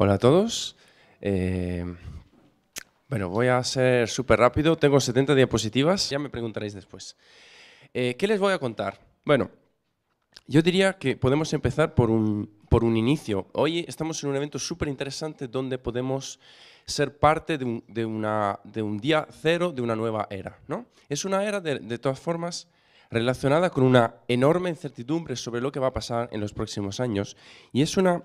Hola a todos. Eh, bueno, voy a ser súper rápido. Tengo 70 diapositivas, ya me preguntaréis después. Eh, ¿Qué les voy a contar? Bueno, yo diría que podemos empezar por un, por un inicio. Hoy estamos en un evento súper interesante donde podemos ser parte de un, una, de un, día cero de una nueva era. ¿no? Es una era, de, de todas formas, relacionada con una enorme incertidumbre sobre lo que va a pasar en los próximos años. Y es una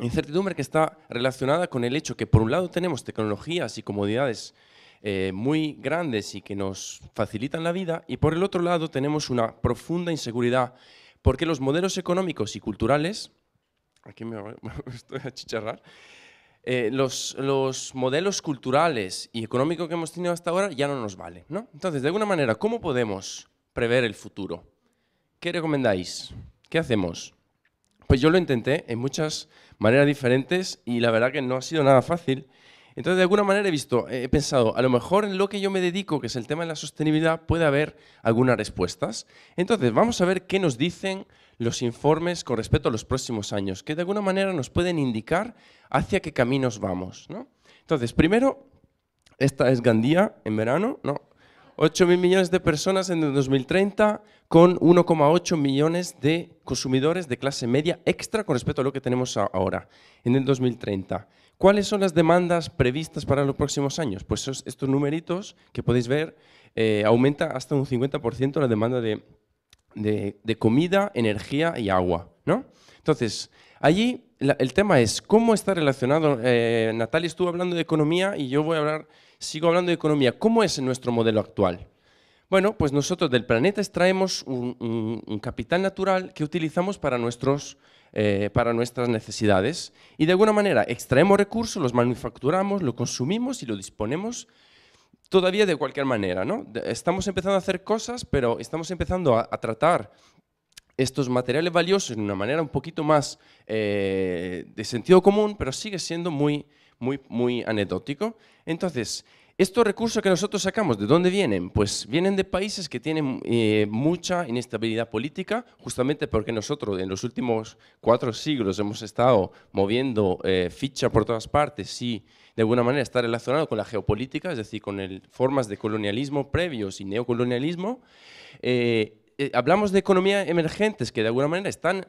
Incertidumbre que está relacionada con el hecho que por un lado tenemos tecnologías y comodidades eh, muy grandes y que nos facilitan la vida y por el otro lado tenemos una profunda inseguridad porque los modelos económicos y culturales, aquí me estoy a chicharrar, eh, los, los, modelos culturales y económicos que hemos tenido hasta ahora ya no nos valen. ¿no? Entonces, de alguna manera, ¿cómo podemos prever el futuro? ¿Qué recomendáis? ¿Qué hacemos? Pues yo lo intenté en muchas maneras diferentes y la verdad que no ha sido nada fácil. Entonces, de alguna manera he visto, he pensado, a lo mejor en lo que yo me dedico, que es el tema de la sostenibilidad, puede haber algunas respuestas. Entonces, vamos a ver qué nos dicen los informes con respecto a los próximos años, que de alguna manera nos pueden indicar hacia qué caminos vamos. ¿no? Entonces, primero, esta es Gandía en verano, ¿no? 8.000 millones de personas en el 2030 con 1,8 millones de consumidores de clase media extra con respecto a lo que tenemos ahora en el 2030. ¿Cuáles son las demandas previstas para los próximos años? Pues estos numeritos que podéis ver eh, aumenta hasta un 50% la demanda de, de, comida, energía y agua. ¿no? Entonces, allí el tema es cómo está relacionado, eh, Natalia estuvo hablando de economía y yo voy a hablar Sigo hablando de economía. ¿Cómo es nuestro modelo actual? Bueno, pues nosotros del planeta extraemos un, capital natural que utilizamos para, nuestros, eh, para nuestras necesidades y de alguna manera extraemos recursos, los manufacturamos, lo consumimos y lo disponemos todavía de cualquier manera. ¿no? Estamos empezando a hacer cosas, pero estamos empezando a, tratar estos materiales valiosos de una manera un poquito más eh, de sentido común, pero sigue siendo muy muy, muy anecdótico. Entonces, estos recursos que nosotros sacamos, ¿de dónde vienen? Pues vienen de países que tienen eh, mucha inestabilidad política, justamente porque nosotros en los últimos cuatro siglos hemos estado moviendo eh, ficha por todas partes y de alguna manera está relacionado con la geopolítica, es decir, con el, formas de colonialismo previos y neocolonialismo. Eh, hablamos de economías emergentes que de alguna manera están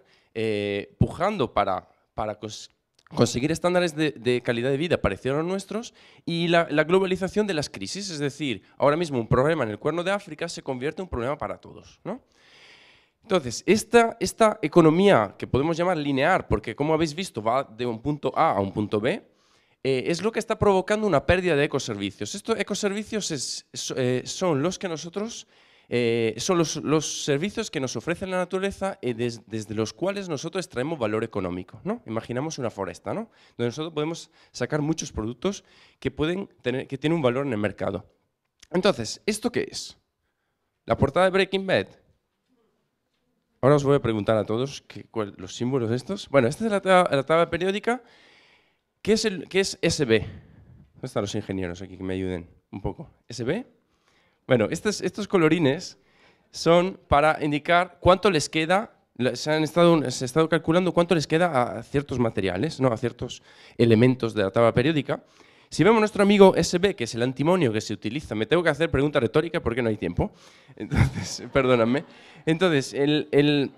pujando para, para conseguir estándares de, calidad de vida parecidos a los nuestros y la, globalización de las crisis, es decir, ahora mismo un problema en el cuerno de África se convierte en un problema para todos. Entonces, esta, esta economía que podemos llamar lineal, porque como habéis visto va de un punto A a un punto B, eh, es lo que está provocando una pérdida de ecoservicios. Estos ecoservicios eh, son los que nosotros eh, son los, servicios que nos ofrece la naturaleza eh, desde los cuales nosotros traemos valor económico. ¿no? Imaginamos una foresta, ¿no? donde nosotros podemos sacar muchos productos que, pueden tener, que tienen un valor en el mercado. Entonces, ¿esto qué es? ¿La portada de Breaking Bad? Ahora os voy a preguntar a todos los símbolos estos. Bueno, esta es la, la tabla periódica. ¿Qué es, el, qué es SB? ¿Dónde están los ingenieros aquí que me ayuden un poco? ¿SB? Bueno, estos, colorines son para indicar cuánto les queda, se, han estado, ha estado calculando cuánto les queda a ciertos materiales, ¿no? a ciertos elementos de la tabla periódica. Si vemos nuestro amigo SB, que es el antimonio que se utiliza, me tengo que hacer pregunta retórica porque no hay tiempo, entonces, perdóname. Entonces, el, el,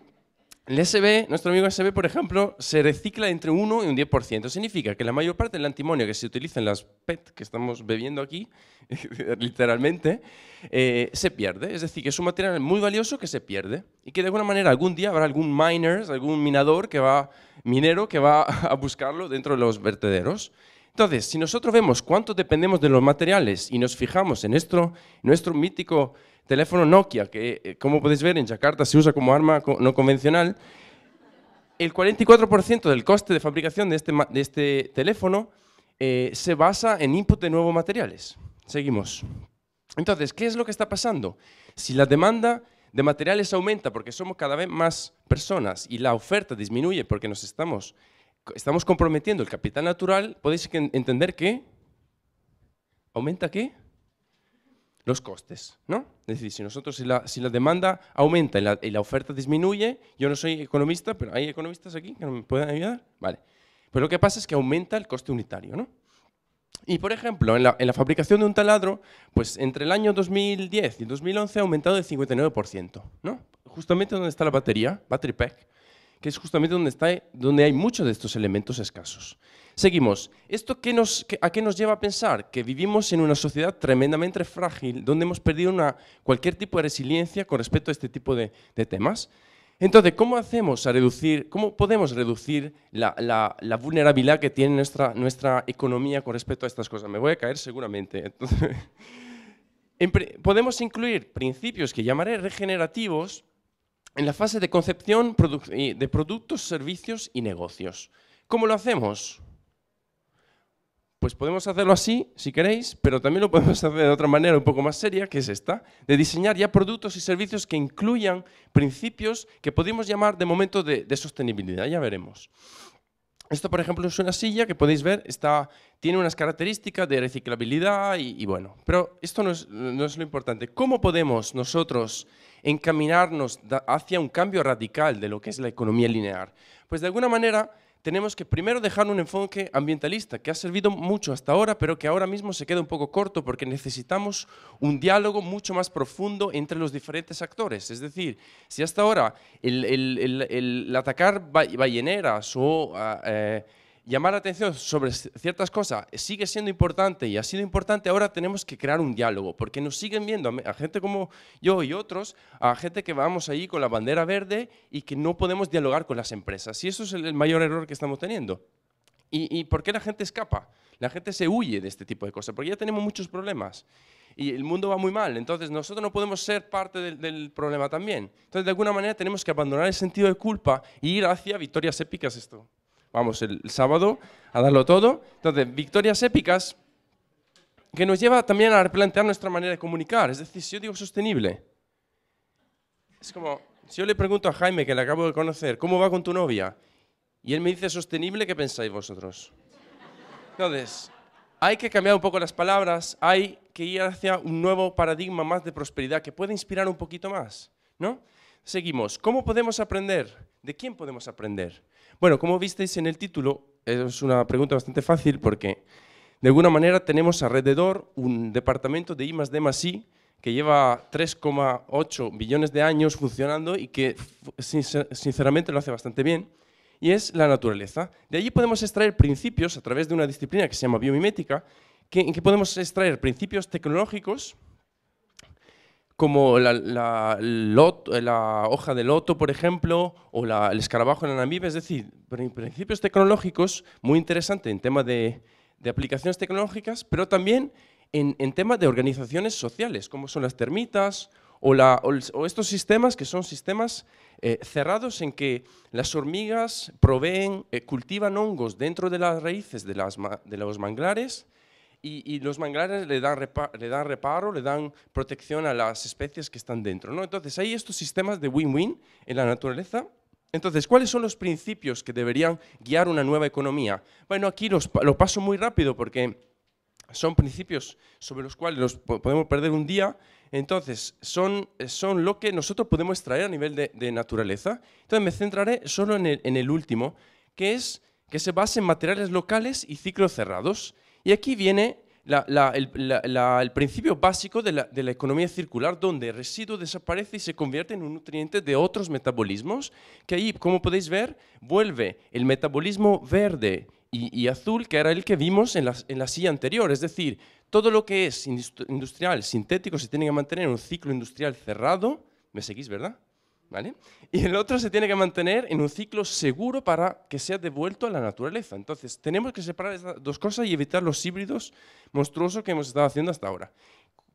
el SB, nuestro amigo SB, por ejemplo, se recicla entre 1 y un 10%. Significa que la mayor parte del antimonio que se utiliza en las PET que estamos bebiendo aquí, literalmente, eh, se pierde. Es decir, que es un material muy valioso que se pierde y que de alguna manera algún día habrá algún miner algún minador que va, minero que va a buscarlo dentro de los vertederos. Entonces, si nosotros vemos cuánto dependemos de los materiales y nos fijamos en nuestro, mítico teléfono Nokia, que eh, como podéis ver en Jakarta se usa como arma no convencional, el 44% del coste de fabricación de este, este teléfono eh, se basa en input de nuevos materiales. Seguimos. Entonces, ¿qué es lo que está pasando? Si la demanda de materiales aumenta porque somos cada vez más personas y la oferta disminuye porque nos estamos estamos comprometiendo el capital natural, podéis entender que aumenta qué? Los costes, ¿no? Es decir, si nosotros, si la, si la demanda aumenta y la, oferta disminuye, yo no soy economista, pero hay economistas aquí que me pueden ayudar, vale. Pero lo que pasa es que aumenta el coste unitario, ¿no? Y por ejemplo, en la, en la fabricación de un taladro, pues entre el año 2010 y 2011 ha aumentado del 59%, ¿no? Justamente donde está la batería, battery pack que es justamente donde, está, donde hay muchos de estos elementos escasos. Seguimos. ¿Esto qué nos, a qué nos lleva a pensar? Que vivimos en una sociedad tremendamente frágil, donde hemos perdido una, cualquier tipo de resiliencia con respecto a este tipo de, temas. Entonces, ¿cómo hacemos a reducir, cómo podemos reducir la, vulnerabilidad que tiene nuestra, nuestra economía con respecto a estas cosas? Me voy a caer seguramente. podemos incluir principios que llamaré regenerativos, en la fase de concepción de productos, servicios y negocios. ¿Cómo lo hacemos? Pues podemos hacerlo así, si queréis, pero también lo podemos hacer de otra manera un poco más seria, que es esta, de diseñar ya productos y servicios que incluyan principios que podemos llamar de momento de, de sostenibilidad, ya veremos. Esto, por ejemplo, es una silla que podéis ver, está, tiene unas características de reciclabilidad y, bueno, pero esto no es, no es, lo importante. ¿Cómo podemos nosotros encaminarnos hacia un cambio radical de lo que es la economía lineal? Pues de alguna manera tenemos que primero dejar un enfoque ambientalista, que ha servido mucho hasta ahora, pero que ahora mismo se queda un poco corto, porque necesitamos un diálogo mucho más profundo entre los diferentes actores. Es decir, si hasta ahora el, atacar balleneras o... Ah, eh, llamar la atención sobre ciertas cosas sigue siendo importante y ha sido importante, ahora tenemos que crear un diálogo, porque nos siguen viendo a gente como yo y otros, a gente que vamos ahí con la bandera verde y que no podemos dialogar con las empresas. Y eso es el mayor error que estamos teniendo. ¿Y, por qué la gente escapa? La gente se huye de este tipo de cosas, porque ya tenemos muchos problemas y el mundo va muy mal. Entonces nosotros no podemos ser parte del, del, problema también. Entonces de alguna manera tenemos que abandonar el sentido de culpa y ir hacia victorias épicas esto vamos el sábado a darlo todo. Entonces, victorias épicas que nos lleva también a replantear nuestra manera de comunicar. Es decir, si yo digo sostenible, es como, si yo le pregunto a Jaime, que le acabo de conocer, ¿cómo va con tu novia? Y él me dice sostenible, ¿qué pensáis vosotros? Entonces, hay que cambiar un poco las palabras, hay que ir hacia un nuevo paradigma más de prosperidad que pueda inspirar un poquito más, ¿no? Seguimos. ¿Cómo podemos aprender? ¿De quién podemos aprender? Bueno, como visteis en el título, es una pregunta bastante fácil porque de alguna manera tenemos alrededor un departamento de I D I que lleva 3,8 billones de años funcionando y que sinceramente lo hace bastante bien, y es la naturaleza. De allí podemos extraer principios a través de una disciplina que se llama biomimética, en que podemos extraer principios tecnológicos como eh, la, hoja de loto, por ejemplo, o el escarabajo en la namibia, es decir, principios tecnológicos, muy interesante en tema de, aplicaciones tecnológicas, pero también en, en temas de organizaciones sociales, como son las termitas o, estos sistemas que son sistemas eh, cerrados en que las hormigas proveen, eh, cultivan hongos dentro de las raíces de los manglares y, los manglares le dan, le dan reparo, le dan protección a las especies que están dentro. ¿no? Entonces hay estos sistemas de win-win en la naturaleza. Entonces, ¿cuáles son los principios que deberían guiar una nueva economía? Bueno, aquí lo paso muy rápido porque son principios sobre los cuales los podemos perder un día. Entonces, son, son lo que nosotros podemos extraer a nivel de, naturaleza. Entonces, me centraré solo en el, en el último, que es que se basen en materiales locales y ciclos cerrados. Y aquí viene el, principio básico de, la, economía circular, donde el residuo desaparece y se convierte en un nutriente de otros metabolismos, que ahí, como podéis ver, vuelve el metabolismo verde y, azul, que era el que vimos en, en la silla anterior. Es decir, todo lo que es industrial, sintético, se tiene que mantener en un ciclo industrial cerrado. ¿Me seguís, verdad? Y el otro se tiene que mantener en un ciclo seguro para que sea devuelto a la naturaleza. Entonces, tenemos que separar esas dos cosas y evitar los híbridos monstruosos que hemos estado haciendo hasta ahora.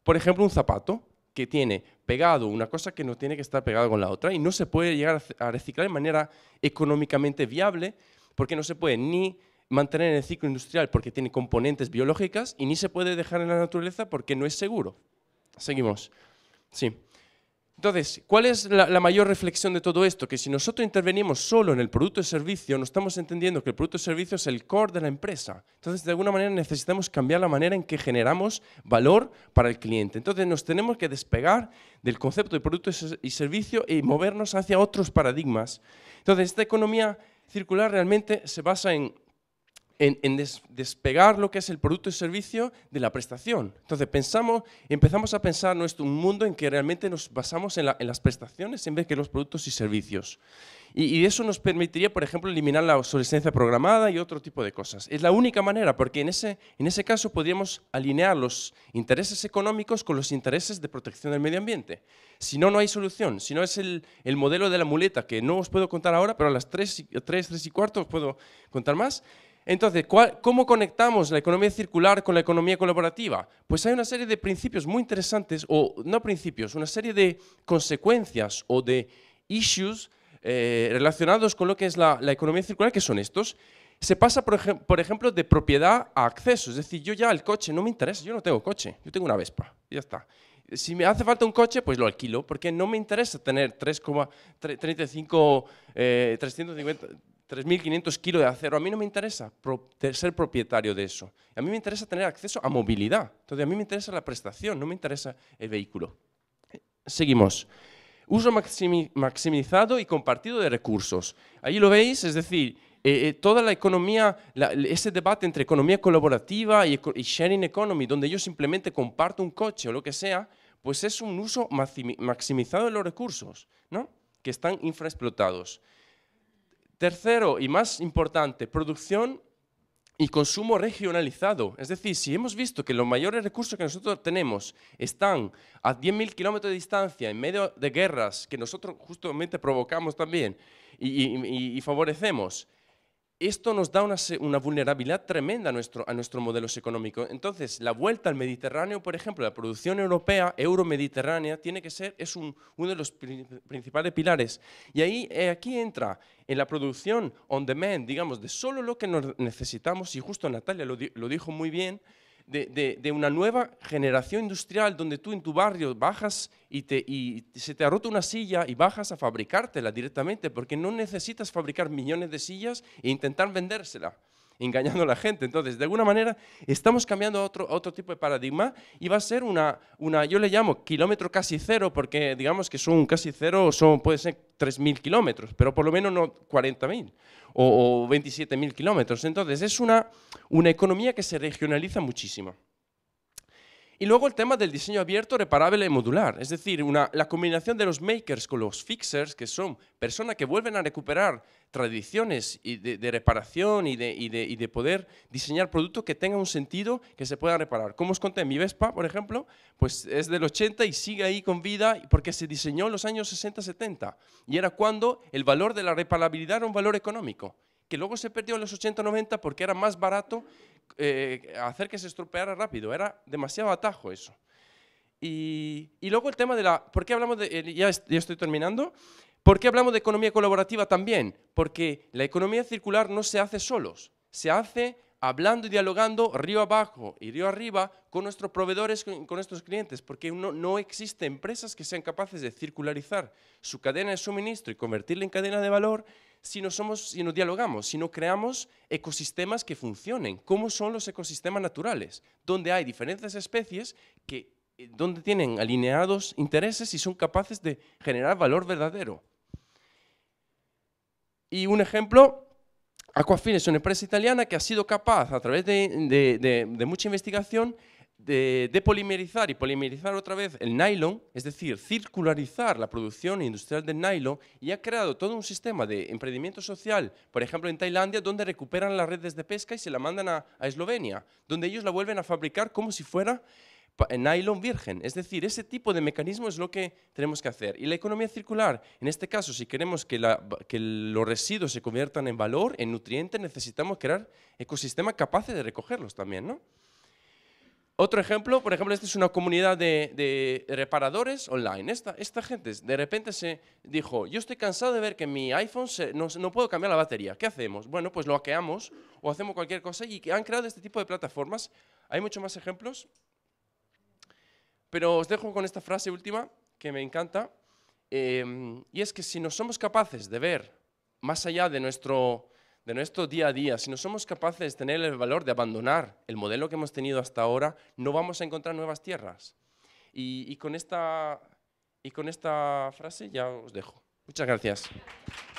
Por ejemplo, un zapato que tiene pegado una cosa que no tiene que estar pegada con la otra y no se puede llegar a reciclar de manera económicamente viable porque no se puede ni mantener en el ciclo industrial porque tiene componentes biológicas y ni se puede dejar en la naturaleza porque no es seguro. Seguimos. Sí. Entonces, ¿cuál es la, mayor reflexión de todo esto? Que si nosotros intervenimos solo en el producto y servicio, no estamos entendiendo que el producto y servicio es el core de la empresa. Entonces, de alguna manera necesitamos cambiar la manera en que generamos valor para el cliente. Entonces, nos tenemos que despegar del concepto de producto y servicio y movernos hacia otros paradigmas. Entonces, esta economía circular realmente se basa en en, despegar lo que es el producto y servicio de la prestación. Entonces pensamos, empezamos a pensar nuestro un mundo en que realmente nos basamos en, las prestaciones en vez que los productos y servicios. Y, eso nos permitiría, por ejemplo, eliminar la obsolescencia programada y otro tipo de cosas. Es la única manera, porque en ese, en ese caso podríamos alinear los intereses económicos con los intereses de protección del medio ambiente. Si no, no hay solución. Si no es el, el modelo de la muleta, que no os puedo contar ahora, pero a las 3, 3, 3 y cuarto os puedo contar más. Entonces, ¿cómo conectamos la economía circular con la economía colaborativa? Pues hay una serie de principios muy interesantes, o no principios, una serie de consecuencias o de issues eh, relacionados con lo que es la, economía circular, que son estos. Se pasa, por, ejemplo, de propiedad a acceso. Es decir, yo ya el coche no me interesa, yo no tengo coche, yo tengo una Vespa, ya está. Si me hace falta un coche, pues lo alquilo, porque no me interesa tener 3,35, 350, 3.500 kilos de acero. A mí no me interesa ser propietario de eso. A mí me interesa tener acceso a movilidad. Entonces, a mí me interesa la prestación, no me interesa el vehículo. Seguimos. Uso maximizado y compartido de recursos. Ahí lo veis, es decir, eh, eh, toda la economía, ese debate entre economía colaborativa y, sharing economy, donde yo simplemente comparto un coche o lo que sea, pues es un uso maximizado de los recursos, ¿no? que están infraexplotados. Tercero y más importante, producción y consumo regionalizado. Es decir, si hemos visto que los mayores recursos que nosotros tenemos están a 10.000 kilómetros de distancia, en medio de guerras que nosotros justamente provocamos también y, y favorecemos, esto nos da una, vulnerabilidad tremenda a, nuestro, a nuestros modelos económicos. Entonces, la vuelta al Mediterráneo, por ejemplo, la producción europea, euromediterránea, tiene que ser, es uno de los principales pilares. Y ahí, eh, aquí entra en la producción on demand, digamos, de solo lo que necesitamos, y justo Natalia lo, lo dijo muy bien, de, una nueva generación industrial donde tú en tu barrio bajas y, y se te ha roto una silla y bajas a fabricártela directamente, porque no necesitas fabricar millones de sillas e intentar vendérsela engañando a la gente. Entonces, de alguna manera, estamos cambiando otro, otro tipo de paradigma y va a ser una, una, yo le llamo kilómetro casi cero, porque digamos que son casi cero, son, puede ser 3.000 kilómetros, pero por lo menos no 40.000 o, o 27.000 kilómetros. Entonces, es una, una economía que se regionaliza muchísimo. Y luego el tema del diseño abierto, reparable y modular, es decir, la combinación de los makers con los fixers, que son personas que vuelven a recuperar tradiciones de, reparación y de, poder diseñar productos que tengan un sentido, que se puedan reparar. Como os conté, mi Vespa, por ejemplo, pues es del 80 y sigue ahí con vida porque se diseñó en los años 60-70 y era cuando el valor de la reparabilidad era un valor económico que luego se perdió en los 80-90 porque era más barato eh, hacer que se estropeara rápido, era demasiado atajo eso. Y, luego el tema de la... ¿Por qué hablamos de... Eh, ya, estoy terminando. ¿Por qué hablamos de economía colaborativa también? Porque la economía circular no se hace solos, se hace hablando y dialogando río abajo y río arriba con nuestros proveedores, con, con nuestros clientes, porque no, no existen empresas que sean capaces de circularizar su cadena de suministro y convertirla en cadena de valor si no, somos, si no dialogamos, si no creamos ecosistemas que funcionen. ¿Cómo son los ecosistemas naturales? Donde hay diferentes especies que eh, donde tienen alineados intereses y son capaces de generar valor verdadero. Y un ejemplo Aquafine es una empresa italiana que ha sido capaz, a través de, de, de, mucha investigación, de, polimerizar y polimerizar otra vez el nylon, es decir, circularizar la producción industrial del nylon y ha creado todo un sistema de emprendimiento social, por ejemplo en Tailandia, donde recuperan las redes de pesca y se la mandan a, Eslovenia, donde ellos la vuelven a fabricar como si fuera eh, nylon virgen. Es decir, ese tipo de mecanismo es lo que tenemos que hacer. Y la economía circular, en este caso, si queremos que, los residuos se conviertan en valor, en nutrientes, necesitamos crear ecosistemas capaces de recogerlos también, ¿no? Otro ejemplo, por ejemplo, esta es una comunidad de, reparadores online. Esta, gente de repente se dijo, yo estoy cansado de ver que mi iPhone no, puedo cambiar la batería. ¿Qué hacemos? Bueno, pues lo hackeamos o hacemos cualquier cosa y han creado este tipo de plataformas. Hay muchos más ejemplos, pero os dejo con esta frase última que me encanta. Eh, y es que si no somos capaces de ver más allá de nuestro de nuestro día a día, si no somos capaces de tener el valor de abandonar el modelo que hemos tenido hasta ahora, no vamos a encontrar nuevas tierras. Y, con, esta, y con esta frase ya os dejo. Muchas gracias.